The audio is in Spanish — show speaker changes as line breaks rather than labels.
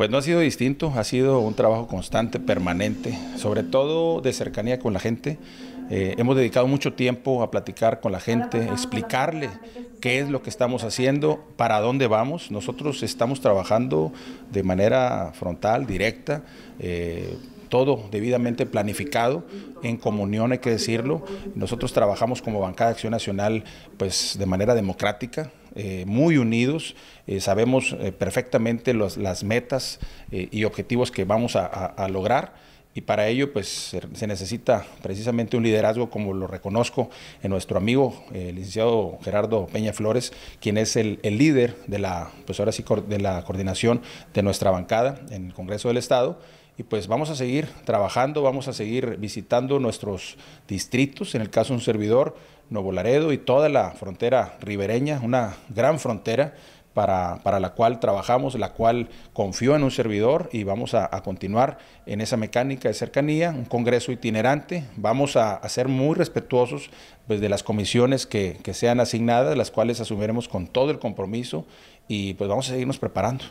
Pues no ha sido distinto, ha sido un trabajo constante, permanente, sobre todo de cercanía con la gente. Eh, hemos dedicado mucho tiempo a platicar con la gente, explicarle qué es lo que estamos haciendo, para dónde vamos. Nosotros estamos trabajando de manera frontal, directa. Eh, todo debidamente planificado, en comunión hay que decirlo. Nosotros trabajamos como Bancada de Acción Nacional pues, de manera democrática, eh, muy unidos, sabemos perfectamente las metas y objetivos que vamos a lograr y para ello, pues se necesita precisamente un liderazgo, como lo reconozco en nuestro amigo, eh, el licenciado Gerardo Peña Flores, quien es el, líder de la, pues de la coordinación de nuestra bancada en el Congreso del Estado. Y pues vamos a seguir trabajando, vamos a seguir visitando nuestros distritos, en el caso de un servidor, Nuevo Laredo y toda la frontera ribereña, una gran frontera para, la cual trabajamos, la cual confió en un servidor y vamos a, continuar en esa mecánica de cercanía, un congreso itinerante. Vamos a, a ser muy respetuosos pues, de las comisiones que, que sean asignadas, las cuales asumiremos con todo el compromiso y pues vamos a seguirnos preparando.